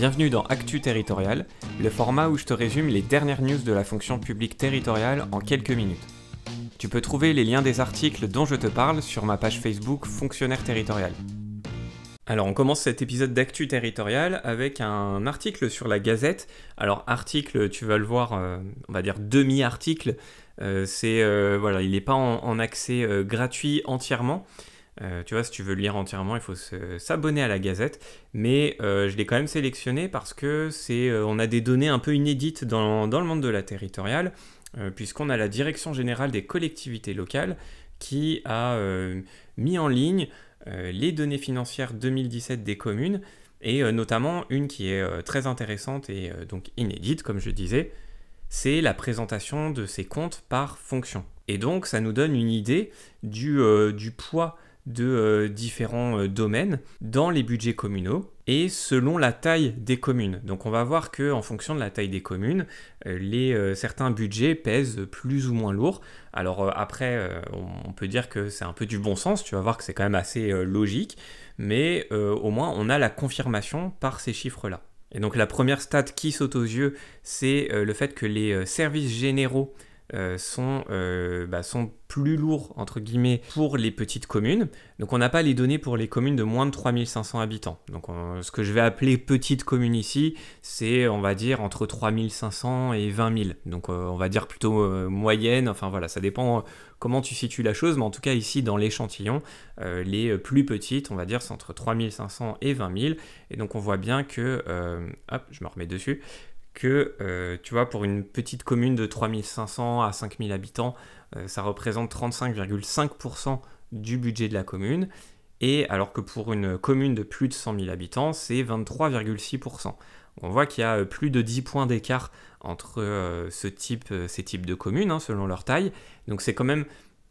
Bienvenue dans Actu Territorial, le format où je te résume les dernières news de la fonction publique territoriale en quelques minutes. Tu peux trouver les liens des articles dont je te parle sur ma page Facebook Fonctionnaire Territorial. Alors on commence cet épisode d'actu territorial avec un article sur la Gazette. Alors article, tu vas le voir, euh, on va dire demi-article. Euh, c'est euh, voilà, il n'est pas en accès gratuit entièrement. Euh, tu vois, si tu veux le lire entièrement, il faut s'abonner à la Gazette. Mais euh, je l'ai quand même sélectionné parce que c'est, euh, on a des données un peu inédites dans, le monde de la territoriale, puisqu'on a la Direction générale des collectivités locales qui a mis en ligne les données financières 2017 des communes, et notamment une qui est très intéressante et donc inédite, comme je disais, c'est la présentation de ces comptes par fonction. Et donc, ça nous donne une idée du poids de euh, différents euh, domaines dans les budgets communaux et selon la taille des communes. Donc on va voir que en fonction de la taille des communes, euh, les, certains budgets pèsent plus ou moins lourd. Alors après, on peut dire que c'est un peu du bon sens, tu vas voir que c'est quand même assez logique, mais au moins on a la confirmation par ces chiffres-là. Et donc la première stat qui saute aux yeux, c'est le fait que les services généraux euh, sont, euh, bah, sont plus lourds, entre guillemets, pour les petites communes. Donc on n'a pas les données pour les communes de moins de 3500 habitants. Donc ce que je vais appeler petite commune ici, c'est on va dire entre 3500 et 20 000. Donc euh, on va dire plutôt moyenne, enfin voilà, ça dépend comment tu situes la chose, mais en tout cas ici dans l'échantillon, les plus petites, on va dire, c'est entre 3500 et 20 000. Et donc on voit bien que, hop, je me remets dessus, que, euh, tu vois, pour une petite commune de 3500 à 5000 habitants, euh, ça représente 35,5% du budget de la commune, et alors que pour une commune de plus de 100 000 habitants, c'est 23,6%. On voit qu'il y a euh, plus de 10 points d'écart entre ce type, ces types de communes, hein, selon leur taille, donc c'est quand même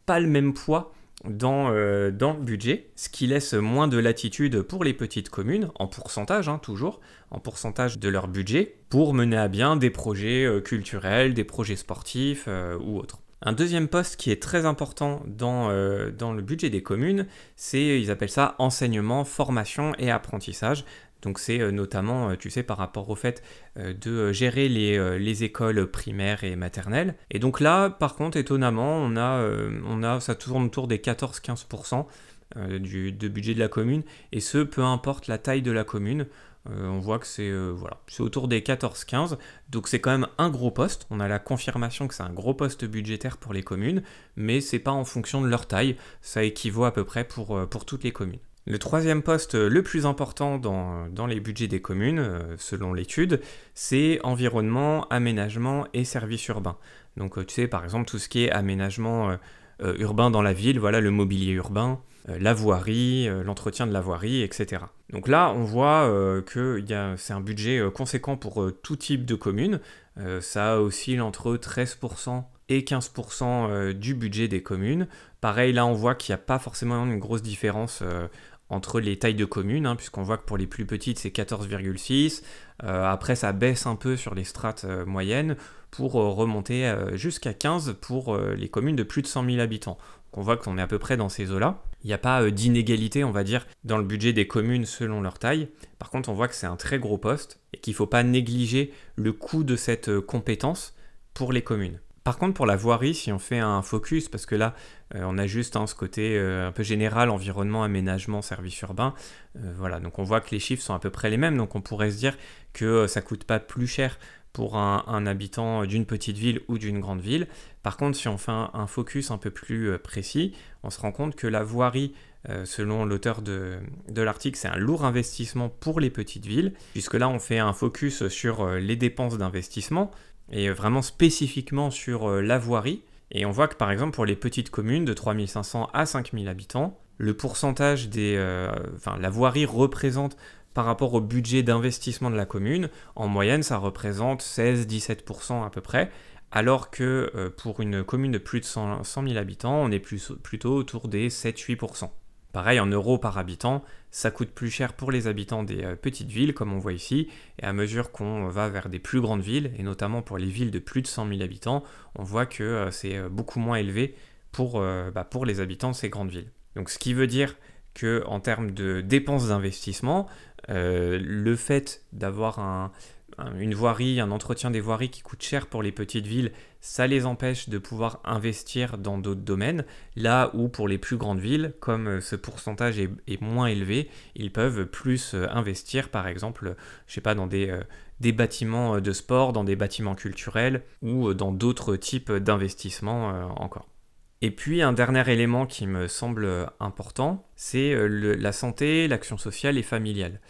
pas le même poids euh, dans, le budget, ce qui laisse moins de latitude pour les petites communes, en pourcentage hein, toujours, en pourcentage de leur budget, pour mener à bien des projets euh, culturels, des projets sportifs euh, ou autres. Un deuxième poste qui est très important dans, dans le budget des communes, c'est, ils appellent ça enseignement, formation et apprentissage. Donc c'est euh, notamment, euh, tu sais, par rapport au fait euh, de gérer les, écoles primaires et maternelles. Et donc là, par contre, étonnamment, on a, on a ça tourne autour des 14-15% du de budget de la commune, et ce, peu importe la taille de la commune. on voit que c'est voilà, c'est autour des 14-15, donc c'est quand même un gros poste. On a la confirmation que c'est un gros poste budgétaire pour les communes, mais c'est pas en fonction de leur taille. Ça équivaut à peu près pour, pour toutes les communes. Le troisième poste le plus important dans, les budgets des communes, euh, selon l'étude, c'est environnement, aménagement et services urbains. Donc euh, tu sais, par exemple, tout ce qui est aménagement euh, urbain dans la ville, voilà le mobilier urbain, la voirie, l'entretien de la voirie, etc. Donc là, on voit que c'est un budget conséquent pour tout type de communes. ça oscille entre 13% et 15% du budget des communes. Pareil, là, on voit qu'il n'y a pas forcément une grosse différence entre les tailles de communes, hein, puisqu'on voit que pour les plus petites c'est 14,6, euh, après ça baisse un peu sur les strates euh, moyennes pour euh, remonter jusqu'à 15 pour les communes de plus de 100 000 habitants. Donc on voit qu'on est à peu près dans ces eaux-là. Il n'y a pas d'inégalité, on va dire, dans le budget des communes selon leur taille. Par contre, on voit que c'est un très gros poste et qu'il ne faut pas négliger le coût de cette compétence pour les communes. Par contre, pour la voirie, si on fait un focus, parce que là, euh, on a juste hein, ce côté euh, un peu général, environnement, aménagement, service urbain, euh, voilà, donc on voit que les chiffres sont à peu près les mêmes, donc on pourrait se dire que ça coûte pas plus cher pour un, habitant d'une petite ville ou d'une grande ville. Par contre, si on fait un, focus un peu plus précis, on se rend compte que la voirie, selon l'auteur de l'article, c'est un lourd investissement pour les petites villes, puisque là, on fait un focus sur les dépenses d'investissement, et vraiment spécifiquement sur euh, la voirie. Et on voit que par exemple pour les petites communes de 3500 à 5000 habitants, le pourcentage des... Euh, enfin, la voirie représente par rapport au budget d'investissement de la commune, en moyenne ça représente 16-17% à peu près, alors que euh, pour une commune de plus de 100, 000 habitants, on est plutôt autour des 7-8%. Pareil, en euros par habitant, ça coûte plus cher pour les habitants des euh, petites villes, comme on voit ici, et à mesure qu'on va vers des plus grandes villes, et notamment pour les villes de plus de 100 000 habitants, on voit que euh, c'est euh, beaucoup moins élevé pour, bah, pour les habitants de ces grandes villes. Donc ce qui veut dire que en termes de dépenses d'investissement, le fait d'avoir un, Hein, une voirie, un entretien des voiries qui coûte cher pour les petites villes, ça les empêche de pouvoir investir dans d'autres domaines, là où pour les plus grandes villes, comme euh, ce pourcentage est, moins élevé, ils peuvent plus euh, investir par exemple, je sais pas, dans des, euh, des bâtiments de sport, dans des bâtiments culturels ou dans d'autres types d'investissements encore. Et puis un dernier élément qui me semble important, c'est la santé, l'action sociale et familiale.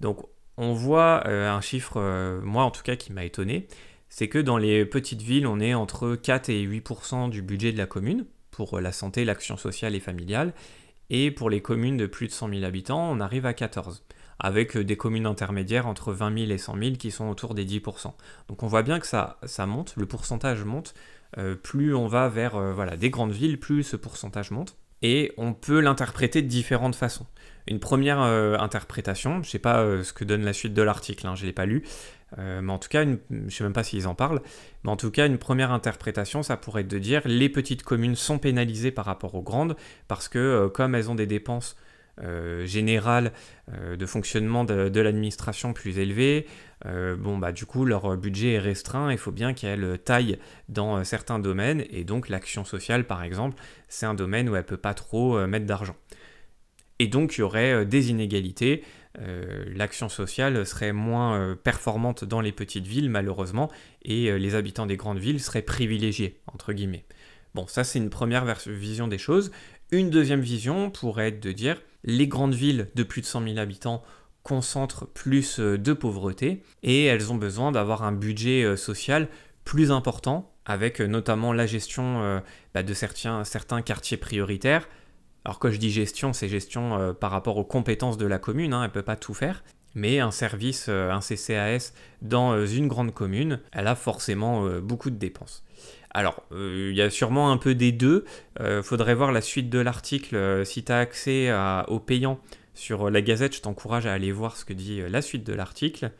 Donc on voit euh, un chiffre, euh, moi en tout cas, qui m'a étonné, c'est que dans les petites villes, on est entre 4 et 8% du budget de la commune pour euh, la santé, l'action sociale et familiale. Et pour les communes de plus de 100 000 habitants, on arrive à 14, avec des communes intermédiaires entre 20 000 et 100 000 qui sont autour des 10%. Donc on voit bien que ça, ça monte, le pourcentage monte. plus on va vers voilà, des grandes villes, plus ce pourcentage monte. Et on peut l'interpréter de différentes façons. Une première euh, interprétation, je ne sais pas euh, ce que donne la suite de l'article, hein, je ne l'ai pas lu, euh, mais en tout cas, je ne sais même pas s'ils en parlent, mais en tout cas, une première interprétation, ça pourrait être de dire les petites communes sont pénalisées par rapport aux grandes, parce que comme elles ont des dépenses générales de fonctionnement de, l'administration plus élevées, bon, bah, du coup, leur budget est restreint, il faut bien qu'elles taillent dans certains domaines, et donc l'action sociale, par exemple, c'est un domaine où elle ne peut pas trop mettre d'argent et donc il y aurait euh, des inégalités. Euh, l'action sociale serait moins euh, performante dans les petites villes, malheureusement, et les habitants des grandes villes seraient privilégiés, entre guillemets. Bon, ça c'est une première vision des choses. Une deuxième vision pourrait être de dire les grandes villes de plus de 100 000 habitants concentrent plus de pauvreté et elles ont besoin d'avoir un budget social plus important avec notamment la gestion bah, de certains quartiers prioritaires, alors quand je dis gestion, c'est gestion euh, par rapport aux compétences de la commune, hein, elle ne peut pas tout faire. Mais un service, euh, un CCAS dans euh, une grande commune, elle a forcément beaucoup de dépenses. Alors, il y a sûrement un peu des deux. faudrait voir la suite de l'article. si tu as accès à, aux payants sur la gazette, je t'encourage à aller voir ce que dit la suite de l'article.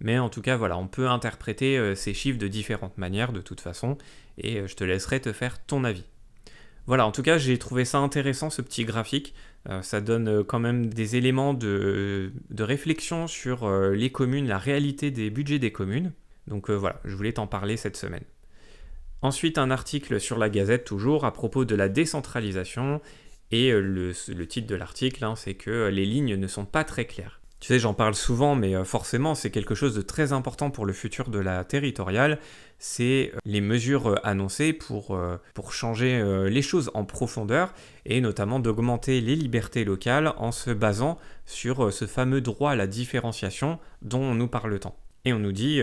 Mais en tout cas, voilà, on peut interpréter ces chiffres de différentes manières de toute façon, et je te laisserai te faire ton avis. Voilà, en tout cas, j'ai trouvé ça intéressant, ce petit graphique. Euh, ça donne euh, quand même des éléments de, réflexion sur euh, les communes, la réalité des budgets des communes. Donc voilà, je voulais t'en parler cette semaine. Ensuite, un article sur la Gazette, toujours, à propos de la décentralisation. Et le, titre de l'article, hein, c'est que les lignes ne sont pas très claires. Tu sais, j'en parle souvent, mais euh, forcément, c'est quelque chose de très important pour le futur de la territoriale. C'est euh, les mesures euh, annoncées pour, pour changer les choses en profondeur et notamment d'augmenter les libertés locales en se basant sur ce fameux droit à la différenciation dont on nous parle tant. Et on nous dit,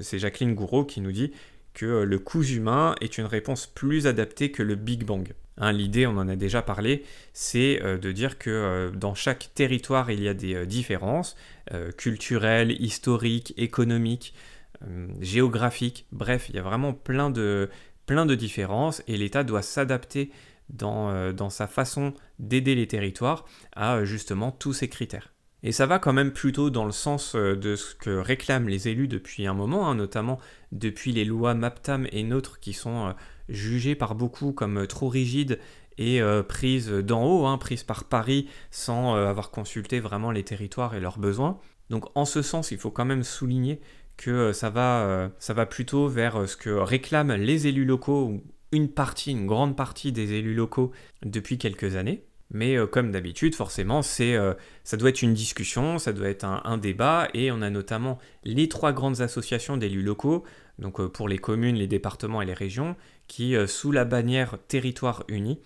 c'est Jacqueline Gouraud qui nous dit que le coût humain est une réponse plus adaptée que le Big Bang. Hein, l'idée, on en a déjà parlé, c'est euh, de dire que euh, dans chaque territoire, il y a des euh, différences culturelles, historiques, économiques, géographiques. Bref, il y a vraiment plein de, plein de différences et l'État doit s'adapter dans, dans sa façon d'aider les territoires à justement tous ces critères. Et ça va quand même plutôt dans le sens euh, de ce que réclament les élus depuis un moment, hein, notamment depuis les lois MAPTAM et NOTRe qui sont euh, jugées par beaucoup comme euh, trop rigides et prises d'en haut, hein, prises par Paris sans avoir consulté vraiment les territoires et leurs besoins. Donc en ce sens, il faut quand même souligner que ça va, ça va plutôt vers ce que réclament les élus locaux, ou une partie, une grande partie des élus locaux depuis quelques années. Mais euh, comme d'habitude, forcément, c'est, euh, ça doit être une discussion, ça doit être un, débat, et on a notamment les trois grandes associations d'élus locaux, donc euh, pour les communes, les départements et les régions, qui, sous la bannière Territoire Uni,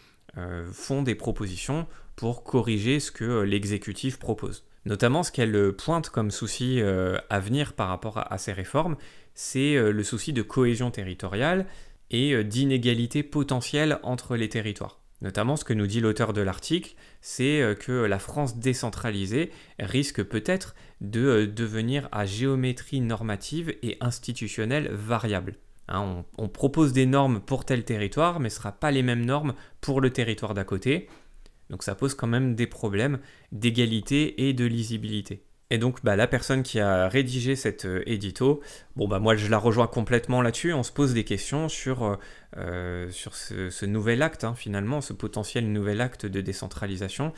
font des propositions pour corriger ce que l'exécutif propose. Notamment, ce qu'elle pointe comme souci à venir par rapport à ces réformes, c'est le souci de cohésion territoriale et d'inégalité potentielle entre les territoires. Notamment, ce que nous dit l'auteur de l'article, c'est euh, que la France décentralisée risque peut-être de euh, devenir à géométrie normative et institutionnelle variable. Hein, on, on, propose des normes pour tel territoire, mais ce ne sera pas les mêmes normes pour le territoire d'à côté. Donc ça pose quand même des problèmes d'égalité et de lisibilité. Et donc bah, la personne qui a rédigé cet euh, édito, bon bah moi je la rejoins complètement là-dessus, on se pose des questions sur, euh, euh, ce, nouvel acte hein, finalement, ce potentiel nouvel acte de décentralisation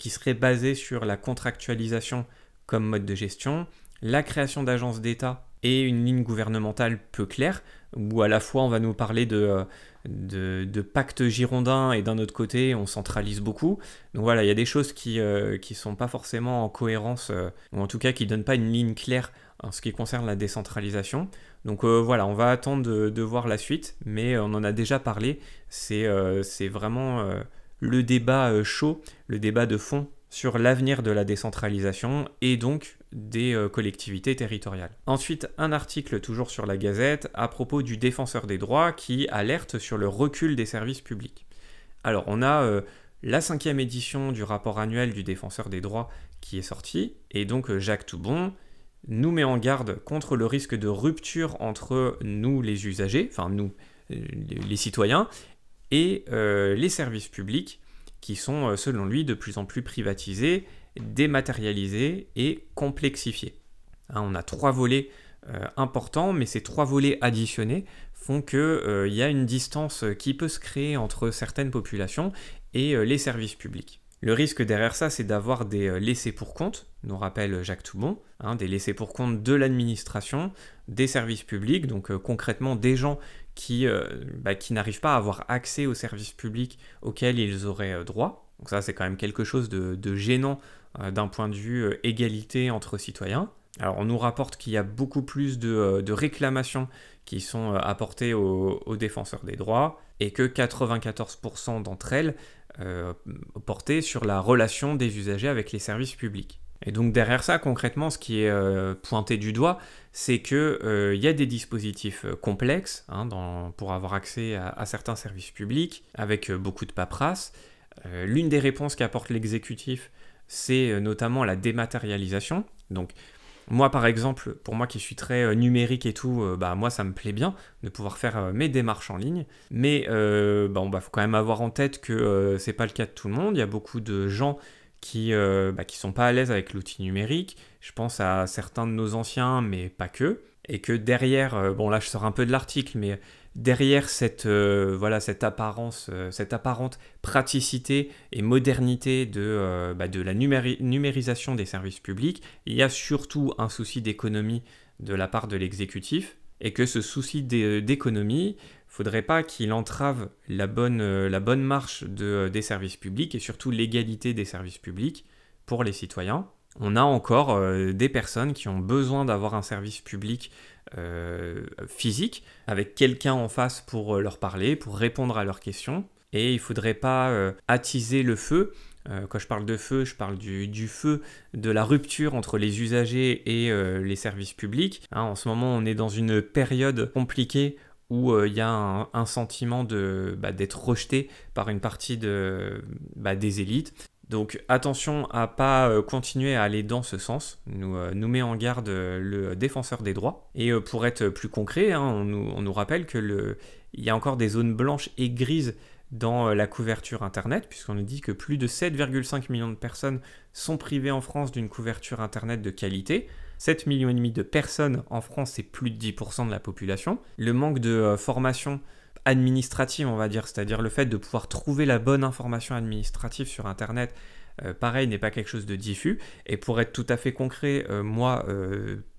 qui serait basé sur la contractualisation comme mode de gestion, la création d'agences d'État et une ligne gouvernementale peu claire, où à la fois on va nous parler de, de, pacte girondin et d'un autre côté, on centralise beaucoup. Donc voilà, il y a des choses qui ne euh, qui sont pas forcément en cohérence, euh, ou en tout cas qui ne donnent pas une ligne claire en hein, ce qui concerne la décentralisation. Donc euh, voilà, on va attendre de, voir la suite, mais on en a déjà parlé. C'est vraiment le débat chaud, le débat de fond sur l'avenir de la décentralisation et donc des euh, collectivités territoriales. Ensuite, un article toujours sur la Gazette à propos du défenseur des droits qui alerte sur le recul des services publics. Alors, on a euh, la cinquième édition du rapport annuel du défenseur des droits qui est sorti et donc euh, Jacques Toubon nous met en garde contre le risque de rupture entre nous les usagers, enfin nous les citoyens, et les services publics, qui sont, euh, selon lui, de plus en plus privatisés, dématérialisés et complexifiés. Hein, on a trois volets euh, importants, mais ces trois volets additionnés font qu'il il euh, y a une distance qui peut se créer entre certaines populations et les services publics. Le risque derrière ça, c'est d'avoir des laissés pour compte, nous rappelle Jacques Toubon, hein, des laissés pour compte de l'administration, des services publics, donc concrètement des gens euh, bah, qui, n'arrivent pas à avoir accès aux services publics auxquels ils auraient euh, droit. Donc ça, c'est quand même quelque chose de, gênant euh, d'un point de vue égalité entre citoyens. Alors on nous rapporte qu'il y a beaucoup plus de, réclamations qui sont apportées aux, défenseurs des droits et que 94% d'entre elles portaient sur la relation des usagers avec les services publics. Et donc derrière ça, concrètement, ce qui est euh, pointé du doigt, c'est qu'il euh, il y a des dispositifs euh, complexes hein, dans, pour avoir accès à, certains services publics, avec beaucoup de paperasse. L'une des réponses qu'apporte l'exécutif, c'est notamment la dématérialisation. Donc moi, par exemple, pour moi qui suis très numérique et tout, bah, moi, ça me plaît bien de pouvoir faire mes démarches en ligne. Mais bon, bah, bah, faut quand même avoir en tête que c'est pas le cas de tout le monde. Il y a beaucoup de gens qui ne euh, bah, sont pas à l'aise avec l'outil numérique. Je pense à certains de nos anciens, mais pas que. Et que derrière, euh, bon là je sors un peu de l'article, mais derrière cette, euh, voilà, cette apparence, cette apparente praticité et modernité de, bah, la numérisation des services publics, il y a surtout un souci d'économie de la part de l'exécutif et que ce souci euh, d'économie, faudrait pas qu'il entrave la bonne, euh, la bonne marche euh, des services publics et surtout l'égalité des services publics pour les citoyens. On a encore des personnes qui ont besoin d'avoir un service public physique, avec quelqu'un en face pour leur parler, pour répondre à leurs questions. Et il faudrait pas attiser le feu euh, quand je parle de feu, je parle du, feu, de la rupture entre les usagers et euh, les services publics. Hein, en ce moment, on est dans une période compliquée où euh, il y a un, sentiment bah, d'être rejeté par une partie de, bah, des élites. Donc attention à pas continuer à aller dans ce sens, nous, met en garde le défenseur des droits. Et pour être plus concret, hein, on, nous, rappelle qu'il y a encore des zones blanches et grises dans euh, la couverture Internet, puisqu'on nous dit que plus de 7,5 millions de personnes sont privées en France d'une couverture Internet de qualité. 7 millions et demi de personnes en France, c'est plus de 10% de la population. Le manque de euh, formation administrative, on va dire, c'est-à-dire le fait de pouvoir trouver la bonne information administrative sur Internet, euh, pareil, n'est pas quelque chose de diffus. Et pour être tout à fait concret, moi,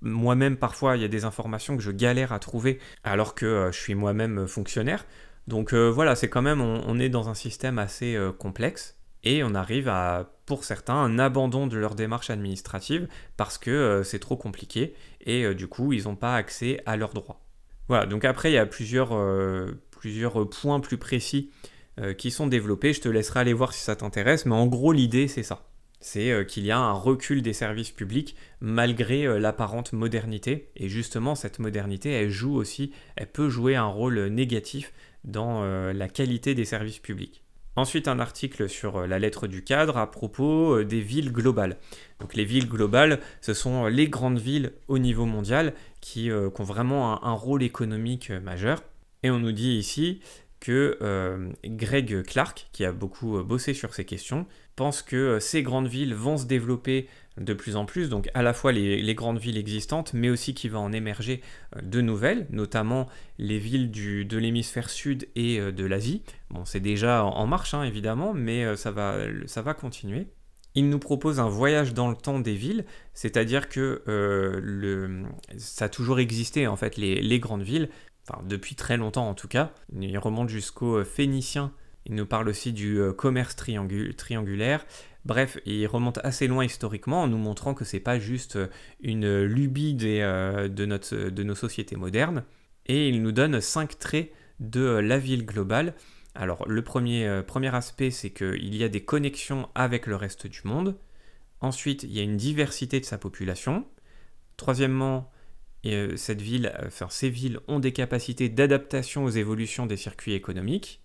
moi-même, parfois, il y a des informations que je galère à trouver alors que je suis moi-même fonctionnaire. Donc euh, voilà, c'est quand même, on, est dans un système assez euh, complexe et on arrive à, pour certains, un abandon de leur démarche administrative parce que euh, c'est trop compliqué et du coup, ils n'ont pas accès à leurs droits. Voilà, donc après, il y a plusieurs, plusieurs points plus précis qui sont développés. Je te laisserai aller voir si ça t'intéresse, mais en gros, l'idée, c'est ça. C'est qu'il y a un recul des services publics malgré l'apparente modernité. Et justement, cette modernité, elle joue aussi, elle peut jouer un rôle négatif dans euh, la qualité des services publics. Ensuite, un article sur euh, la lettre du cadre à propos euh, des villes globales. Donc, les villes globales, ce sont les grandes villes au niveau mondial qui, ont vraiment un, rôle économique majeur. Et on nous dit ici que Greg Clark, qui a beaucoup bossé sur ces questions, pense que ces grandes villes vont se développer de plus en plus, donc à la fois les, grandes villes existantes, mais aussi qui va en émerger euh, de nouvelles, notamment les villes du, de l'hémisphère sud et euh, de l'Asie. Bon, c'est déjà en marche, hein, évidemment, mais euh, ça va, ça va continuer. Il nous propose un voyage dans le temps des villes, c'est-à-dire que le, ça a toujours existé en fait les, les grandes villes, enfin depuis très longtemps en tout cas. Il remonte jusqu'aux Phéniciens il nous parle aussi du euh, commerce triangulaire. Bref, il remonte assez loin historiquement en nous montrant que c'est pas juste euh, une lubie euh, de, notre, de nos sociétés modernes. Et il nous donne cinq traits de la ville globale. Alors le premier, premier aspect, c'est qu'il y a des connexions avec le reste du monde. Ensuite, il y a une diversité de sa population. Troisièmement, cette ville, ces villes ont des capacités d'adaptation aux évolutions des circuits économiques.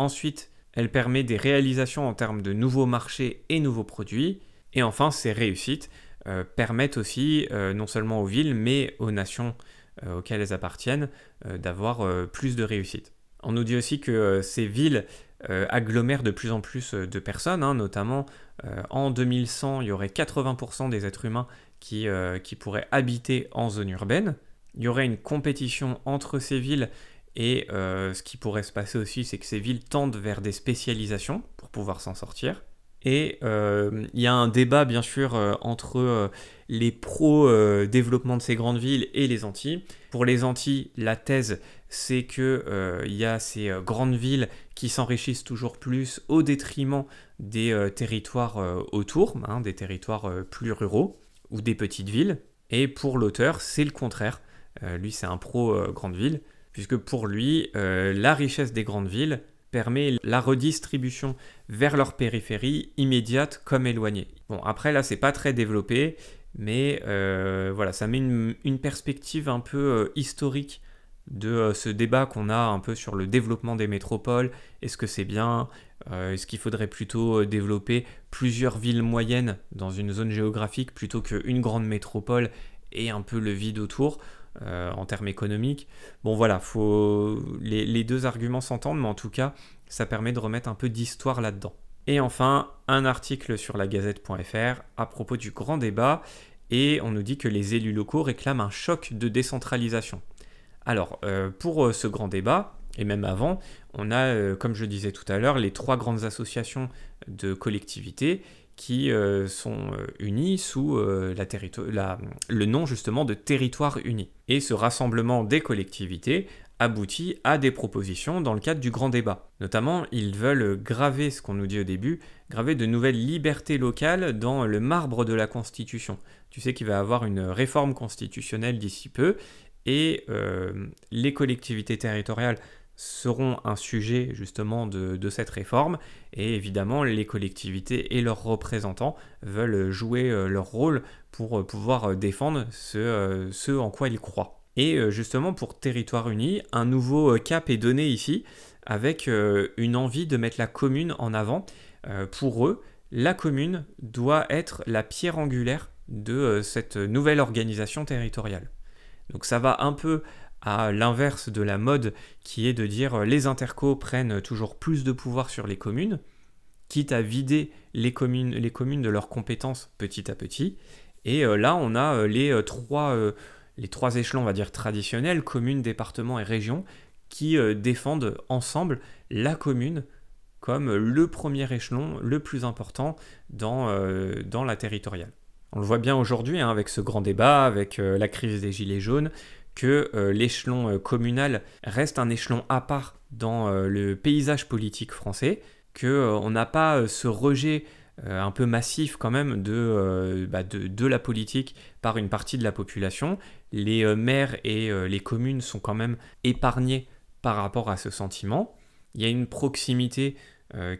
Ensuite, elle permet des réalisations en termes de nouveaux marchés et nouveaux produits. Et enfin, ces réussites euh, permettent aussi, euh, non seulement aux villes, mais aux nations euh, auxquelles elles appartiennent, d'avoir plus de réussites. On nous dit aussi que ces villes agglomèrent de plus en plus de personnes, hein, notamment en 2100, il y aurait 80% des êtres humains qui pourraient habiter en zone urbaine. Il y aurait une compétition entre ces villes et euh, ce qui pourrait se passer aussi, c'est que ces villes tendent vers des spécialisations pour pouvoir s'en sortir. Et euh, il y a un débat, bien sûr, euh, entre les pro-développement de ces grandes villes et les anti. Pour les anti, la thèse, c'est qu'il y a ces grandes villes qui s'enrichissent toujours plus au détriment des territoires autour, hein, des territoires plus ruraux ou des petites villes. Et pour l'auteur, c'est le contraire. lui, c'est un pro-grande ville puisque pour lui, euh, la richesse des grandes villes permet la redistribution vers leur périphérie immédiate comme éloignée. Bon, après là, c'est pas très développé, mais euh, voilà, ça met une, perspective un peu euh, historique de ce débat qu'on a un peu sur le développement des métropoles. Est-ce que c'est bien Est-ce qu'il faudrait plutôt développer plusieurs villes moyennes dans une zone géographique plutôt qu'une grande métropole et un peu le vide autour euh, en termes économiques. Bon voilà, faut... les, deux arguments s'entendent, mais en tout cas, ça permet de remettre un peu d'histoire là-dedans. Et enfin, un article sur la gazette.fr à propos du grand débat, et on nous dit que les élus locaux réclament un choc de décentralisation. Alors, euh, pour euh, ce grand débat, et même avant, on a, comme je disais tout à l'heure, les trois grandes associations de collectivités qui euh, sont euh, unis sous euh, le nom justement de territoire uni. Et ce rassemblement des collectivités aboutit à des propositions dans le cadre du grand débat. Notamment, ils veulent graver ce qu'on nous dit au début, graver de nouvelles libertés locales dans le marbre de la Constitution. Tu sais qu'il va y avoir une réforme constitutionnelle d'ici peu, et les collectivités territoriales seront un sujet justement de, cette réforme. Et évidemment, les collectivités et leurs représentants veulent jouer euh, leur rôle pour euh, pouvoir euh, défendre ce, en quoi ils croient. Et justement, pour Territoire Uni, un nouveau cap est donné ici, avec une envie de mettre la commune en avant. Pour eux, la commune doit être la pierre angulaire de cette nouvelle organisation territoriale. Donc ça va un peu à l'inverse de la mode qui est de dire euh, les intercos prennent toujours plus de pouvoir sur les communes, quitte à vider les communes, les communes de leurs compétences petit à petit. Et euh, là, on a euh, les trois, les trois échelons, va dire, traditionnels, communes, départements et régions, qui défendent ensemble la commune comme le premier échelon le plus important dans, dans la territoriale. On le voit bien aujourd'hui hein, avec ce grand débat, avec la crise des Gilets jaunes, que euh, l'échelon euh, communal reste un échelon à part dans euh, le paysage politique français, qu'on n'a pas ce rejet un peu massif quand même bah, de, la politique par une partie de la population. Les maires et les communes sont quand même épargnés par rapport à ce sentiment. Il y a une proximité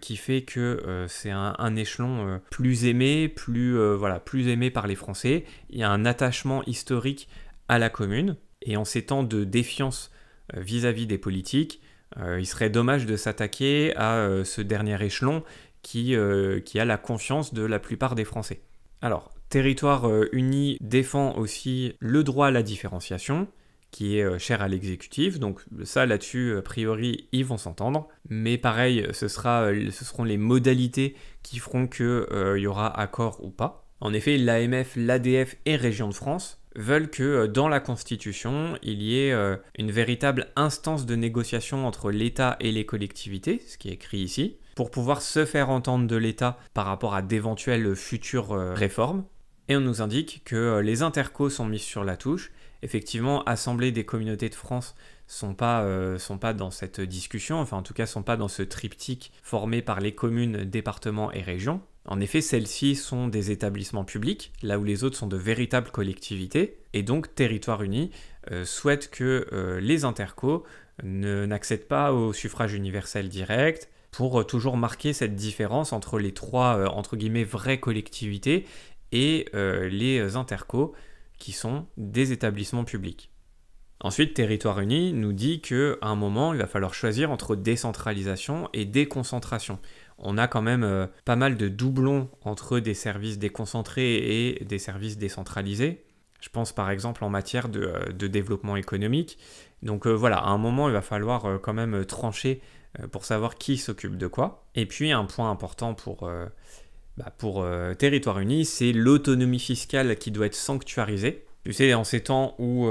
qui fait que c'est un, échelon plus aimé, plus, voilà, plus aimé par les Français. Il y a un attachement historique à la commune. Et en ces temps de défiance euh, vis-à-vis des politiques, euh, il serait dommage de s'attaquer à euh, ce dernier échelon qui, a la confiance de la plupart des Français. Alors, Territoire unis défend aussi le droit à la différenciation, qui est cher à l'exécutif. Donc ça, là-dessus, a priori, ils vont s'entendre. Mais pareil, ce, sera, ce seront les modalités qui feront qu'il il y aura accord ou pas. En effet, l'AMF, l'ADF et Région de France veulent que euh, dans la Constitution, il y ait euh, une véritable instance de négociation entre l'État et les collectivités, ce qui est écrit ici, pour pouvoir se faire entendre de l'État par rapport à d'éventuelles futures euh, réformes. Et on nous indique que les intercos sont mis sur la touche. Effectivement, Assemblée des communautés de France sont pas, sont pas dans cette discussion, enfin en tout cas sont pas dans ce triptyque formé par les communes, départements et régions. En effet, celles-ci sont des établissements publics, là où les autres sont de véritables collectivités, et donc Territoire Uni euh, souhaite que euh, les intercos n'accèdent pas au suffrage universel direct, pour euh, toujours marquer cette différence entre les trois, entre guillemets, vraies collectivités et les intercos, qui sont des établissements publics. Ensuite, Territoire Uni nous dit qu'à un moment, il va falloir choisir entre décentralisation et déconcentration on a quand même euh, pas mal de doublons entre des services déconcentrés et des services décentralisés. Je pense par exemple en matière de, euh, développement économique. Donc euh, voilà, à un moment, il va falloir quand même trancher pour savoir qui s'occupe de quoi. Et puis un point important pour, bah, pour Territoire Unis, c'est l'autonomie fiscale qui doit être sanctuarisée. Tu sais, en ces temps où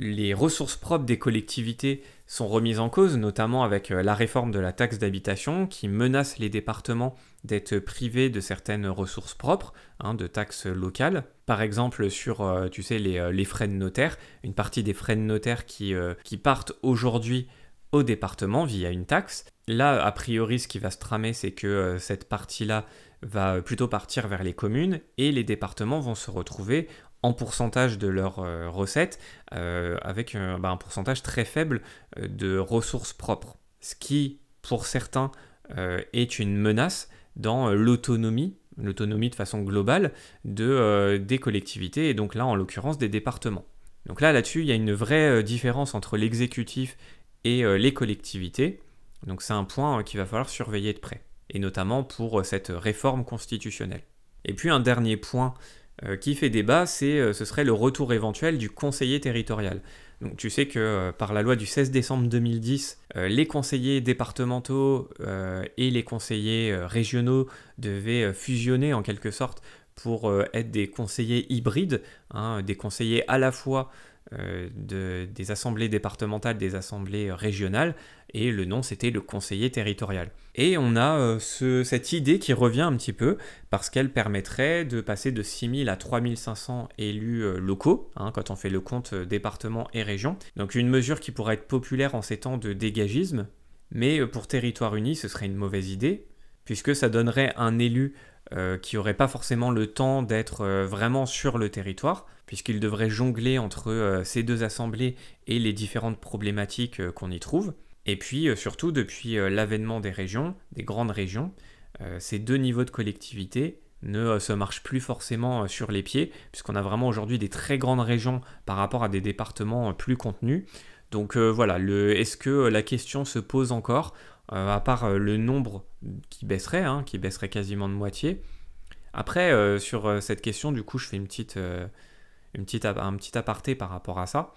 les ressources propres des collectivités sont remises en cause, notamment avec euh, la réforme de la taxe d'habitation qui menace les départements d'être privés de certaines ressources propres, hein, de taxes locales. Par exemple, sur euh, tu sais, euh, les, frais de notaire, une partie des frais de notaire qui, qui partent aujourd'hui au département via une taxe. Là, a priori, ce qui va se tramer, c'est que cette partie-là va plutôt partir vers les communes et les départements vont se retrouver en pourcentage de leurs euh, recettes euh, avec bah, un pourcentage très faible euh, de ressources propres, ce qui pour certains est une menace dans l'autonomie, l'autonomie de façon globale de, des collectivités et donc là en l'occurrence des départements. Donc là là-dessus il y a une vraie différence entre l'exécutif et les collectivités, donc c'est un point qu'il va falloir surveiller de près, et notamment pour cette réforme constitutionnelle. Et puis un dernier point euh, qui fait débat, c'est, euh, ce serait le retour éventuel du conseiller territorial. Donc tu sais que euh, par la loi du 16 décembre 2010, les conseillers départementaux et les conseillers régionaux devaient fusionner en quelque sorte pour être des conseillers hybrides, hein, des conseillers à la fois euh, de, des assemblées départementales, des assemblées régionales, et le nom c'était le conseiller territorial. Et on a euh, cette idée qui revient un petit peu, parce qu'elle permettrait de passer de 6000 à 3500 élus euh, locaux, hein, quand on fait le compte département et région. Donc une mesure qui pourrait être populaire en ces temps de dégagisme, mais pour territoire uni ce serait une mauvaise idée, puisque ça donnerait un élu euh, qui n'auraient pas forcément le temps d'être euh, vraiment sur le territoire, puisqu'ils devraient jongler entre euh, ces deux assemblées et les différentes problématiques qu'on y trouve. Et puis surtout, depuis l'avènement des régions, des grandes régions, ces deux niveaux de collectivité ne se marchent plus forcément sur les pieds, puisqu'on a vraiment aujourd'hui des très grandes régions par rapport à des départements plus contenus. Donc voilà, est-ce que la question se pose encore euh, à part euh, le nombre qui baisserait, hein, qui baisserait quasiment de moitié. Après, euh, sur cette question, du coup, je fais une petite, une petite, un petit aparté par rapport à ça.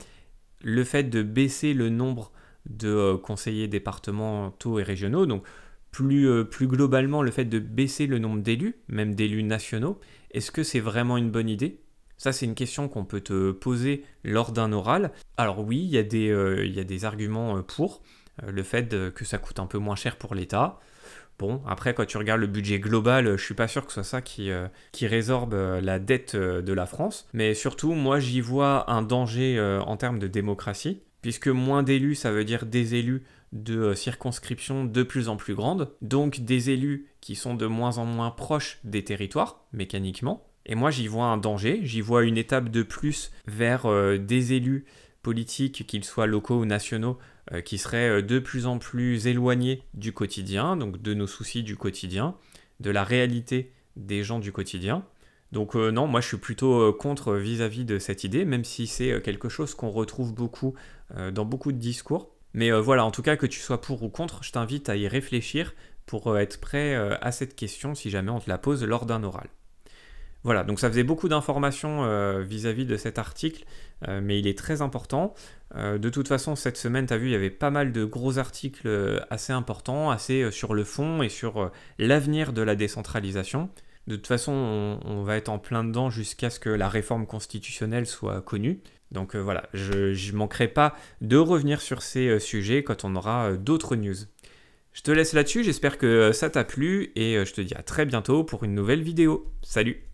Le fait de baisser le nombre de conseillers départementaux et régionaux, donc plus, plus globalement le fait de baisser le nombre d'élus, même d'élus nationaux, est-ce que c'est vraiment une bonne idée ça, c'est une question qu'on peut te poser lors d'un oral. Alors oui, il y, il y a des arguments pour. Euh, le fait que ça coûte un peu moins cher pour l'État. Bon, après, quand tu regardes le budget global, euh, je suis pas sûr que ce soit ça qui, euh, résorbe la dette de la France. Mais surtout, moi, j'y vois un danger en termes de démocratie, puisque moins d'élus, ça veut dire des élus de circonscriptions de plus en plus grandes, donc des élus qui sont de moins en moins proches des territoires, mécaniquement. Et moi, j'y vois un danger, j'y vois une étape de plus vers des élus politiques, qu'ils soient locaux ou nationaux, euh, qui serait euh, de plus en plus éloigné du quotidien, donc de nos soucis du quotidien, de la réalité des gens du quotidien. Donc euh, non, moi je suis plutôt contre vis-à-vis de cette idée, même si c'est quelque chose qu'on retrouve beaucoup dans beaucoup de discours. Mais voilà, en tout cas que tu sois pour ou contre, je t'invite à y réfléchir pour être prêt à cette question si jamais on te la pose lors d'un oral. Voilà, donc ça faisait beaucoup d'informations euh, vis-à-vis de cet article, euh, mais il est très important. Euh, de toute façon, cette semaine, tu as vu, il y avait pas mal de gros articles assez importants, assez sur le fond et sur l'avenir de la décentralisation. De toute façon, on, on va être en plein dedans jusqu'à ce que la réforme constitutionnelle soit connue. Donc voilà, je ne manquerai pas de revenir sur ces sujets quand on aura d'autres news. Je te laisse là-dessus, j'espère que ça t'a plu et je te dis à très bientôt pour une nouvelle vidéo. Salut